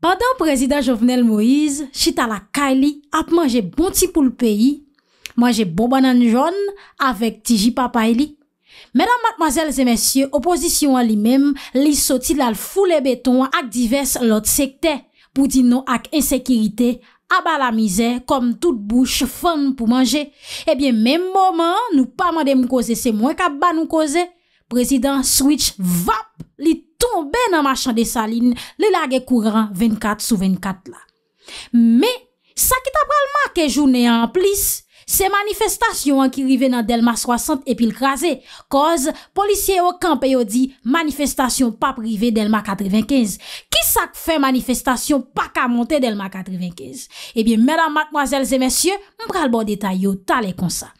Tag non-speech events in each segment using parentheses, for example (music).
Padan prezident Jovenel Moïse, chita la ka li ap manje bon ti pou l'peyi, manje bon banan joun avèk tiji papa li. Mèdam matmazèl zè mèsyè, opozisyon an li mèm li soti lal foule beton ak divers lot sekte, pouti nou ak insekiritè, aba la mizè, kom tout bouch fèm pou manje. Ebyen eh mèm mòman, nou pa man de mou koze, se mwen ka ba mou koze, prezident switch vap li touman. ton ben an machan de sa lin le lage kou ran 24 sou 24 la. Me, sa ki ta pralman ke jounen an plis, Se manifestasyon an ki rive nan Delma 60 epil krasè. Koz, polisyè yo kampe yo di manifestasyon pa prive Delma 95. Ki sa k fe manifestasyon pa ka monte Delma 95? Ebyen, mèdam, matmoazèl, zè mèsyè, mpral bo detay yo talè kon sa.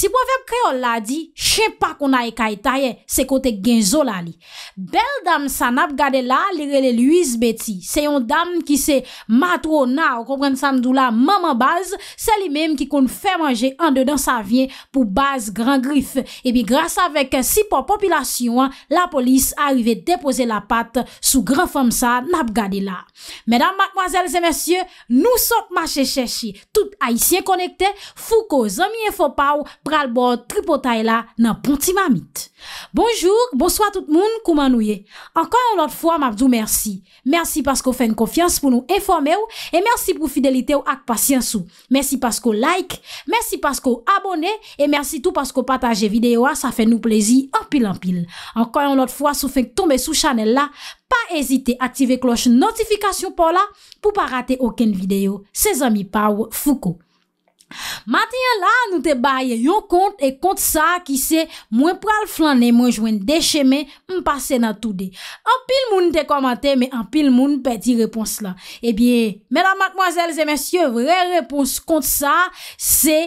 Ti pou avem kreol la di, chen pa kon a e kaj e tayè, se kote genzo la li. Bel dam san ap gade la, li rele Louise Betty. Se yon dam ki se matro na, ou kompren san dou la, maman baz, se li mèm ki kon fèm an an de dan sa vyen pou base gran grif. E bi grasa vek si po populasyon, la polis arive depoze la pat sou gran fom sa nap gade la. Medan, madmoazel, zemensye, nou sot mache cheshi. Tout a y sien konekte, fou ko zomye fopaw pral bo tripo tay la nan ponti mamit. Bonjour, bonsoit tout moun, koumanouye. Ankan an lot fwa, mabdou, mersi. Mersi pasko fè n konfians pou nou enfomew e mersi pou fidelite ou ak pasyansou. Mersi pasko like, mersi Merci parce que vous abonnez et merci tout parce que vous partagez vidéo. Ça fait nous plaisir en pile en pile. Encore une autre fois, si vous faites tomber sous channel là, pas hésiter à activer cloche notification pour là pour pas rater aucune vidéo. C'est amis Pau Foucault. Matyen la nou te baye yon kont e kont sa ki se mwen pral flan e mwen jwen deche men m'm mpase nan tou de An pil moun te komante me an pil moun pe di repons la Ebyen, eh menan makmwazelze mensyo, vre repons kont sa se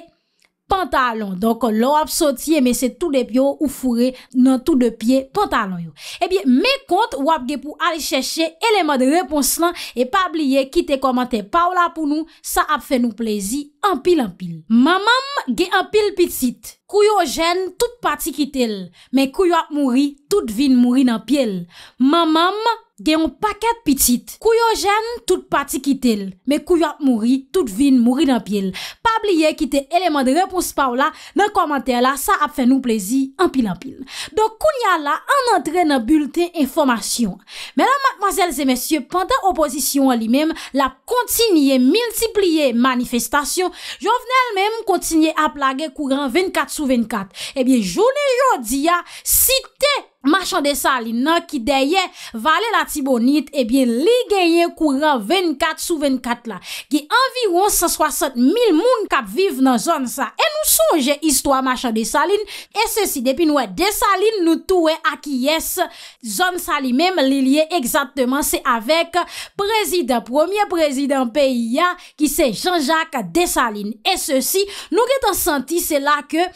pantalon. Donk lo ap sotiye, me se tou de pyo ou fure nan tou de pye pantalon yo. Ebyen, eh me kont wap ge pou ali cheshe eleman de reponslan e pa abliye ki te komante pa ou la pou nou, sa ap fe nou plezi anpil anpil. Mamam ge anpil pitit. Kouyo jen tout pati kitel, men kouyo ap mouri, tout vin mouri nan piel. Mamam, gen yon paket pitit. Kou yo jen, tout pati kitel. Me kou yo ap mouri, tout vin mouri nan piel. Pa bliye ki te eleman de repons pa ou la, nan komantè la, sa ap fè nou plezi, an pil an pil. Donk kou nyan la, an antre nan bulte informasyon. Mè la, mademoiselles et messieurs, pandan oposisyon an li mèm, la kontinye, miltipliye manifestasyon, jo vnen el mèm kontinye ap la gen kou gran 24 sou 24. E biye, jounen yo diya, site, Machan de Salin nan ki deye Vale la Tibonit e eh bie li genye Kouran 24 sou 24 la Ki environ 160 mil Moun kap vive nan zon sa E nou sonje istwa machan de Salin E se si depi nou e de Salin Nou tou e aki yes Zon Salin mem li liye Eksatman se avek prezident Premier prezident peyi ya Ki se Jean-Jacques de Salin E se si nou re tan santi se la eh,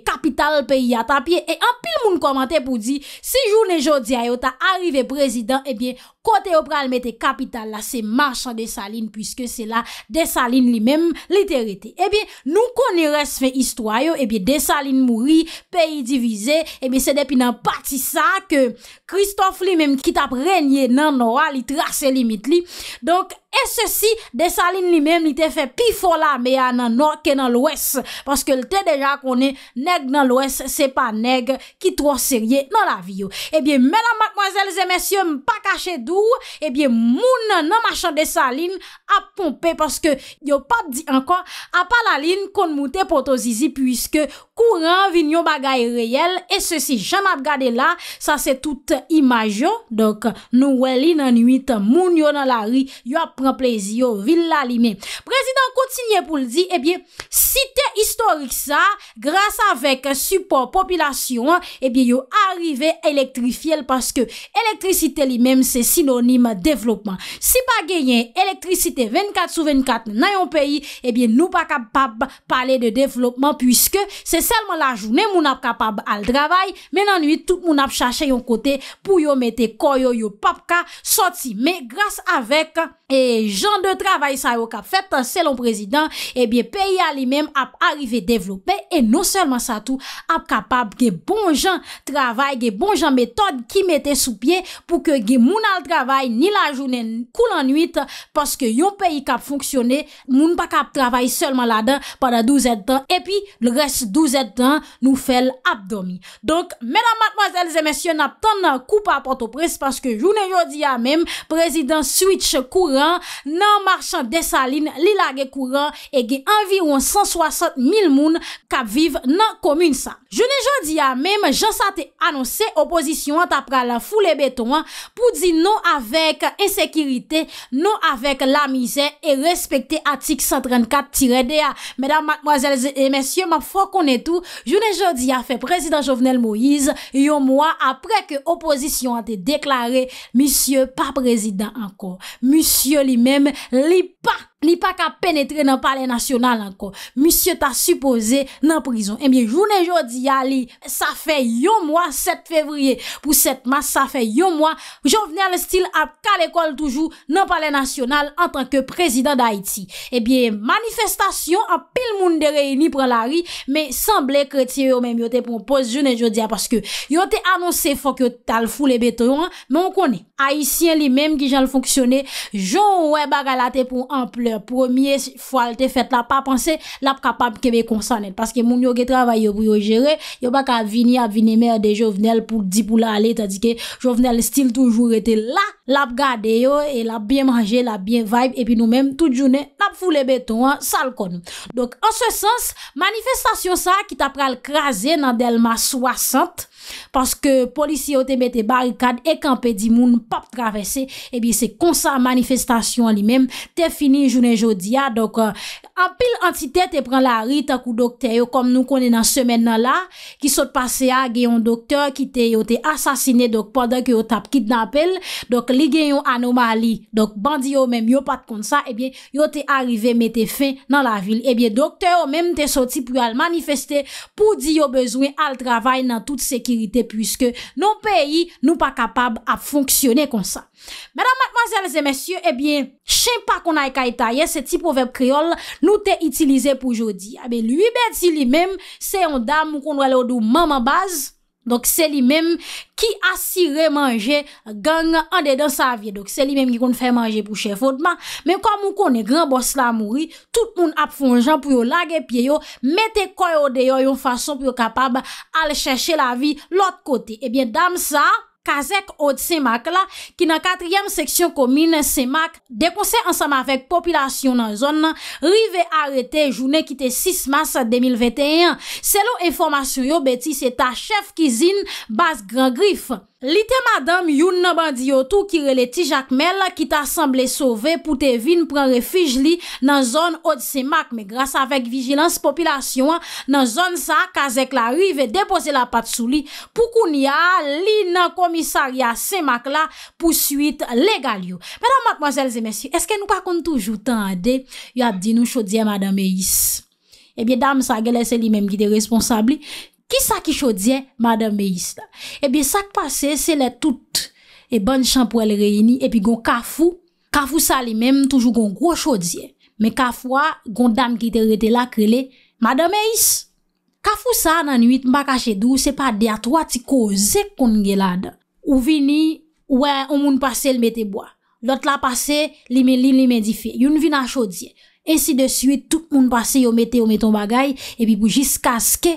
ke Kapital peyi ya tapye E an pil moun komante pou di si jounen jodi ayot a arrive prezident, ebyen, eh Kote yo pral mette kapital la se marchan desaline pwiske se la desaline li menm li te rete. Ebyen eh nou koni res fe istwayo, ebyen eh desaline mouri, peyi divize, ebyen eh se depi nan patisa ke Kristof li menm ki tap renyen nan noa li trase limit li. Donk e se si desaline li menm li te fe pifola me a nan noa ke nan lwes. Paske lte deja koni neg nan lwes, se pa neg ki tro serye nan la vyo. Ebyen menan mwazel zemesyo mpa kache do, Ebyen moun nan machan de sa lin A pompe Paske yo pa di anka A pa la lin kon moute poto zizi Puiske kouran vin yo bagay reyel E se si jama ap gade la Sa se tout imajo Dok nou we li nan 8 Moun yo nan la ri Yo ap pren plezi yo Prezident kontinye pou ldi Ebyen site historik sa, grasa vek support popilasyon, ebyen eh yo arrive elektrifyel paske elektrisite li menm se sinonim devlopman. Si pa genyen elektrisite 24 sou 24 nan yon peyi, ebyen eh nou pa kapab pale de devlopman, pwiske se selman la jounen moun ap kapab al travay, men anoui tout moun ap chache yon kote pou yo mette koyo yo papka soti. Men grasa vek jan eh, de travay sa yo ka fet, se lon prezident ebyen peyi al li menm ap arive devlope e nou selman sa tou ap kapab ge bon jan travay, ge bon jan metod ki mette sou pie pou ke ge moun al travay ni la jounen koul anuit paske yon peyi kap founksyone moun pa kap travay selman la dan para 12 etan e pi le res 12 etan nou fel ap domi. Donk, mèdam matmazèl zè mèsyon ap tan nan koupa ap otopres paske jounen jodi a mem prezident switch kouran nan marchan desaline li la ge kouran e ge anviron 160 mil moun ka vive nan komune sa. Je ne jodi a mem, josa te anonsi oposisyon an ta prala foule beton pou di nou avek esekirite, nou avek la mizè e respekte atik 134-DA. Medan madmoazelze e mensye, ma fok konen tou, je ne jodi a fe prezidant Jovenel Moïse yon mwa apre ke oposisyon an te deklare, misye pa prezidant anko, misye li mem, li pa prezidant. Ni pa ka penetre nan pale nasyonal anko. Misyot a supose nan prizon. Ebyen, eh jounen jodi ya li, sa fe yon mwa, set fevriye. Pou set mas, sa fe yon mwa, joun veni an le stil ap ka lekol toujou nan pale nasyonal an tanke prezident da Haiti. Ebyen, eh manifestasyon ap pil moun de reyini pran la ri, me sanble kretye yo menm yo te pon pos jounen jodi ya, paske yo te anons se fok yo tal foule beto yo an, men konen, Haitien li menm ki jan l foksyone, joun wè bagalate pou an ple, premier fwa te fet la pa panse la pa kapab kebe konsanet. Paske moun yo ge travaye yo yo jere yo baka vini ap vini mer de jovenel pou di pou la ale tadi ke jovenel stil toujou rete la, la pa gade yo e la pa byen manje, la pa byen vibe epi nou menm tout jounen la pa foule beton sal kon. Dok an se sens manifestasyon sa ki ta pral krasen nan delma 60 paske polisi yo te mette barikad e kampe di moun pap travese epi se konsan manifestasyon li menm te fini jounen jodi ya, doke euh, apil antite te pren la rita kou dokte yo kom nou konen nan semen nan la ki sote pase ya, genyon dokte ki te yo te asasine, doke pwada ki yo tap kit nan pel, doke li genyon anomali, doke bandi yo menm yo pat kon sa, ebyen, eh yo te arrive mette fe nan la vil, ebyen, eh dokte yo menm te soti pou al manifeste pou di yo bezwen al travay nan tout sekirite, pwiske nou peyi nou pa kapab ap fonksyone kon sa. Menan matmazelze mesye, ebyen, eh chen pa kon ay kaita A ye, se ti povep kriol nou te itilize pou jodi. A ah, be, luy beti li mem, se yon dam moun kon wale ou dou maman baz. Dok se li mem ki asire manje gang an de dan sa vie. Dok se li mem ki kon fè manje pou chefotman. Men kon moun kon e gran boss la mouri, tout moun ap fonjan pou yo lage pie yo, mete koyo de yo yon fason pou yo kapab al chèche la vi lot kote. E bien dam sa... Kazek od Semak la, ki nan katryem seksyon komine Semak, dekonsen ansama vek populasyon nan zon nan, rive arete jounen kite 6 mas 2021. Se lo informasyon yo beti, se ta chef kizine bas Gran Grif. Li te madame yon nan bandi yotou ki rele ti jakmel ki ta semble sove pou te vin pran refij li nan zon odi semak. Me grasa avek vigilans populasyon nan zon sa, kazek la rive depose la pat sou li pou koun ya li nan komisarya semak la pou suit legal yo. Mèdame, mademoiselles et messieurs, eske nou pa kon toujou tan ade yon ap di nou chodye madame yis? Ebyè dam sa gelese li menm ki te responsable li. Ki sa ki chodien? Madame Meïs la. Ebi eh sak pase se le tout e eh, ban chanpou el reyini epi gon kafou. Kafou sa li menm toujou gon gro chodien. Men kafou a gon dam ki te rete lakrele Madame Meïs. Kafou sa nan nuit mba kache dou se pa de atwa ti ko zek kon nge la da. Ou vini ou moun pase li mette bo. Lot la pase li men li li men di fe. Yon vin an chodien. Ensi de suite tout moun pase yo mette yo mette on bagay epi pou jis kaskè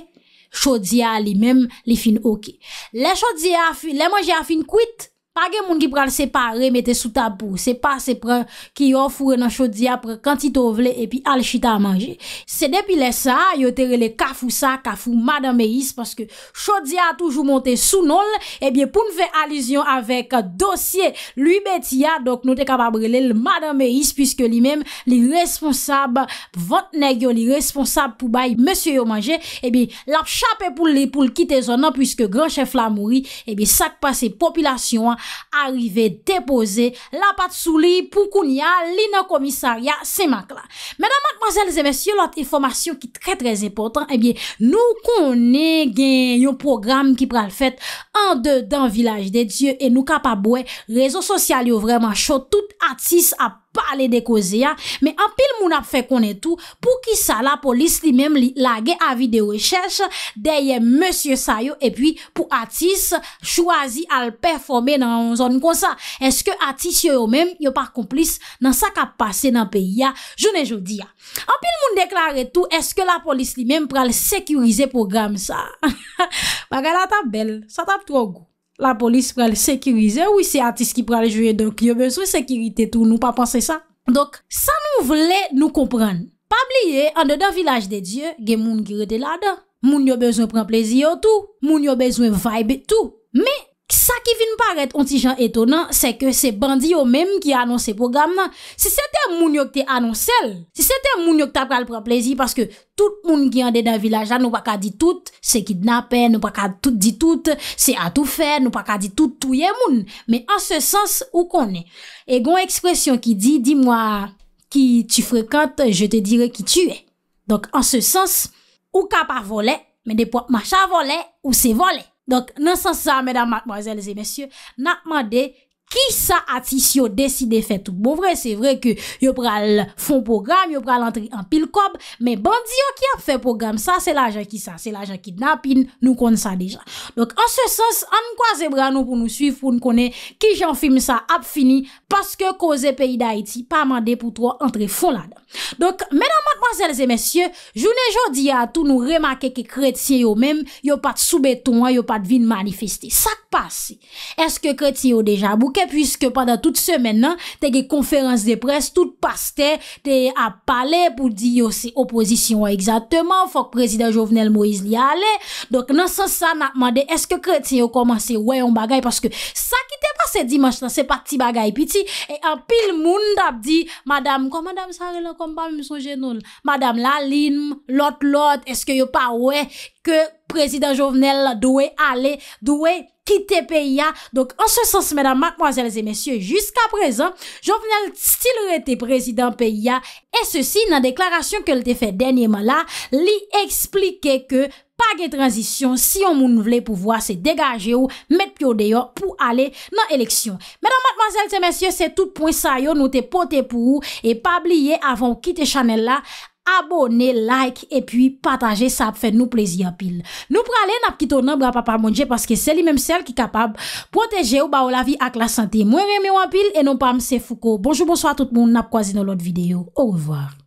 Chodiya li menm li fin okey. Le chodiya, le manje a fin kwit. Page moun ki pral separe, mette sou tabou. Se pa sepran ki yo fure nan Chaudia pral kantito vle epi al chita a manje. Se depi lesa, yo terele kafou sa, kafou madame is, paske Chaudia a toujou monte sou nol, epi pou nve alizyon avek dosye, lui beti ya, dok nou te kapabrelele madame is, pwiske li mem li responsab, vot negyo li responsab pou baye monsye yo manje, epi lap chapè pou li pou lkite zonan, pwiske granchef la mouri, epi sakpa se popilasyon an, arive depoze la pat souli pou koun ya li nan komisarya seman k la. Menan mank mansel zemensyo, lote informasyon ki tre tre zepotan, nou konen gen yon program ki pral fet an de dan Vilaj de Diyo e nou kapabwe, rezo sosyal yo vreman chot, tout atis ap. ba ale dekoze ya, me apil moun ap fe konen tou, pou ki sa la polis li mem li lage avi de rechers, deye monsie sa yo, epi pou atis chwazi al performe nan zon kon sa, eske atis yo yo mem yo par komplis nan sa kap pase nan peyi ya, jounen joudi ya. Apil moun deklare tou, eske la polis li mem pral sekurize program sa. (laughs) Ba gala ta bel, sa tap tro go. La polis pral sekirize ou se atis ki pral jwe Donk yo bezwen sekirite tou nou pa panse sa Dok, sa nou vle nou kompran Pabli ye, an de da vilaj de Diyo Gen moun girete la da Moun yo bezwen pran plezi yo tou Moun yo bezwen vibe tou Me, Sa ki vin paret onti jan etonan, se ke se bandi yo menm ki anons se program nan. Se se te moun yo te anons sel, se se te moun yo te akal pran plezi, paske tout moun ki yande dan vilajan nou pa ka di tout, se kidnapen, nou pa ka dit tout, se atoufen, nou pa ka dit tout, touye moun. Me an se sens ou konen, e gon ekspresyon ki di, di mwa ki tu frekante, je te dire ki tu e. Donk an se sens, ou ka pa vole, me depo macha vole, ou se vole. Donk, nan san sa, medan, makman, azeleze, mensyou, nakman dey Ki sa ati si yo deside fè tout? Bon vre, se vre ke yo pral fon program, yo pral antre an pil kob, men bandi yo ki ap fè program, sa se la ajan ki sa, se la ajan ki napin, nou kon sa deja. Donk an se sens, an kwa ze brano pou nou suiv pou nou konen, ki jan film sa ap fini, paske koze peyi da iti, pa mande pou tro antre fon la dan. Donk, menan matmazelze mesye, jounen jodi a tou nou remake ke kretye yo men, yo pat soubeton, yo pat vin manifesti. Sak pasi, eske kretye yo deja bouk? Piske padan tout semen nan, te ge konferans de pres, tout paste, te ap pale pou di yo se opozisyon wè. Eksatèman, fòk prezident Jovenel Moïse li ale. Dok nan san sa, nan ap made, eske kre ti yo komanse wè yon bagay? Paske sa ki te pase Dimash lan, se pati bagay. Pi ti, e apil moun tap di, madame, kwa madame sarè la kompa, mi souje nol. Madame Lalim, lot lot, eske yo pa wè ke prezident Jovenel la dwe ale, dwe... ki te pe ya. Donk, an se sens, mèdame, mèdame, mèzèles et mèsyè, jusqu'a prezant, jòvènel stil re te prezidant pe ya, e sèsi nan deklarasyon ke l te fè dènyèman la, li eksplike ke, pa gen tranzisyon, si yon moun vle pou vwa se degaje ou, mèd pi ou deyò, pou ale nan eleksyon. Mèdame, mèdame, mèzèles et mèsyè, se tout point sa yo nou te pote pou ou, e pa bliye avon ki te chanel la, abone, like, et puis pataje, sa ap fè nou plezi apil. Nou pralè, nap kito nan bra papa mounje, paske se li menm sel ki kapab poteje ou ba ou la vi ak la sante. Mwen reme ou apil, et non pa mse fouko. Bonjou, bonsoi a tout moun, nap kwazi nou lot videyo. Au revoir.